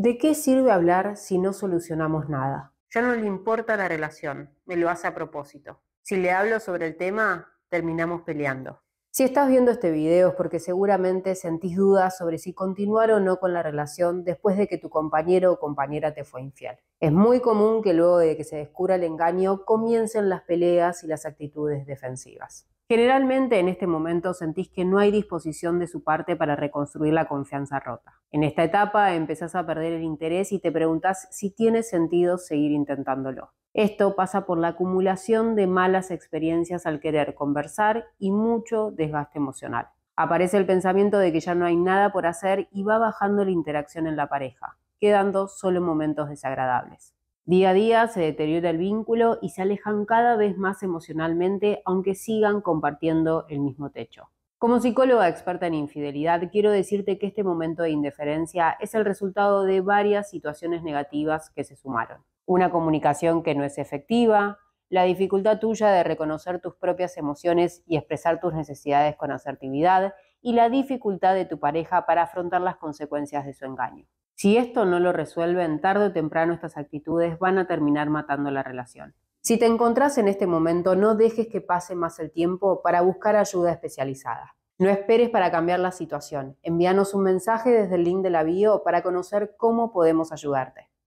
¿De qué sirve hablar si no solucionamos nada? Ya no le importa la relación, me lo hace a propósito. Si le hablo sobre el tema, terminamos peleando. Si estás viendo este video es porque seguramente sentís dudas sobre si continuar o no con la relación después de que tu compañero o compañera te fue infiel. Es muy común que luego de que se descubra el engaño comiencen las peleas y las actitudes defensivas. Generalmente en este momento sentís que no hay disposición de su parte para reconstruir la confianza rota. En esta etapa empezás a perder el interés y te preguntas si tiene sentido seguir intentándolo. Esto pasa por la acumulación de malas experiencias al querer conversar y mucho desgaste emocional. Aparece el pensamiento de que ya no hay nada por hacer y va bajando la interacción en la pareja, quedando solo momentos desagradables. Día a día se deteriora el vínculo y se alejan cada vez más emocionalmente, aunque sigan compartiendo el mismo techo. Como psicóloga experta en infidelidad, quiero decirte que este momento de indiferencia es el resultado de varias situaciones negativas que se sumaron. Una comunicación que no es efectiva, la dificultad tuya de reconocer tus propias emociones y expresar tus necesidades con asertividad, y la dificultad de tu pareja para afrontar las consecuencias de su engaño. Si esto no lo resuelven, tarde o temprano estas actitudes van a terminar matando la relación. Si te encontrás en este momento, no dejes que pase más el tiempo para buscar ayuda especializada. No esperes para cambiar la situación. Envíanos un mensaje desde el link de la bio para conocer cómo podemos ayudarte.